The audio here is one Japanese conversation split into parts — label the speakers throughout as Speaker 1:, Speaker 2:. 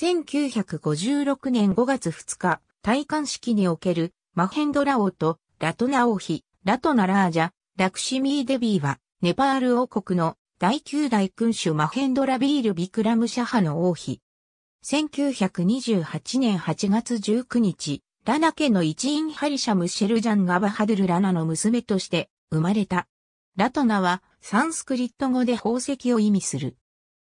Speaker 1: 1956年5月2日、戴冠式におけるマヘンドラ王とラトナ王妃、ラトナラージャ、ラクシミー・デビーは、ネパール王国の第9代君主マヘンドラビール・ビクラム・シャハの王妃。1928年8月19日、ラナ家の一員ハリシャム・シェルジャン・ガバハドゥル・ラナの娘として生まれた。ラトナはサンスクリット語で宝石を意味する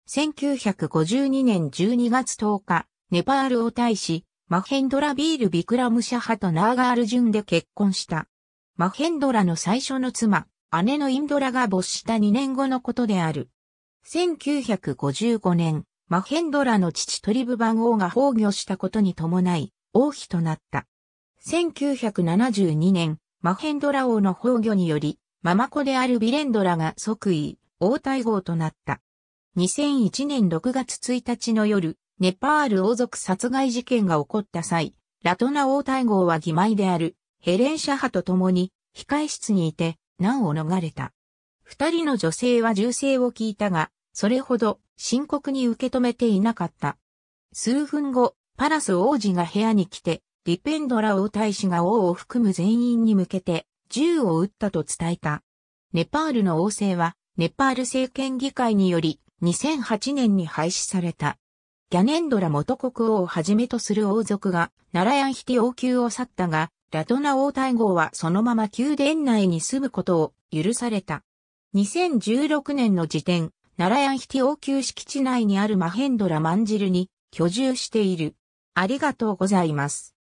Speaker 1: 1952年12月10日、ネパールを大使、マヘンドラビール・ビクラムシャハとナーガール・ジュンで結婚した。マヘンドラの最初の妻、姉のインドラが没した2年後のことである。1955年、マヘンドラの父トリブ番王が崩御したことに伴い、王妃となった。1972年、マヘンドラ王の崩御により、ママ子であるビレンドラが即位、王太后となった。2001年6月1日の夜、ネパール王族殺害事件が起こった際、ラトナ王太后は義妹であるヘレン・シャ派と共に控室にいて難を逃れた。二人の女性は銃声を聞いたが、それほど深刻に受け止めていなかった。数分後、パラス王子が部屋に来て、リペンドラ王太子が王を含む全員に向けて銃を撃ったと伝えた。ネパールの王政は、ネパール政権議会により2008年に廃止された。ギャネンドラ元国王をはじめとする王族が、ナラヤンヒテ王宮を去ったが、ラトナ王太后はそのまま宮殿内に住むことを許された。2016年の時点、ナラヤンヒテ王宮敷地内にあるマヘンドラマンジルに居住している。ありがとうございます。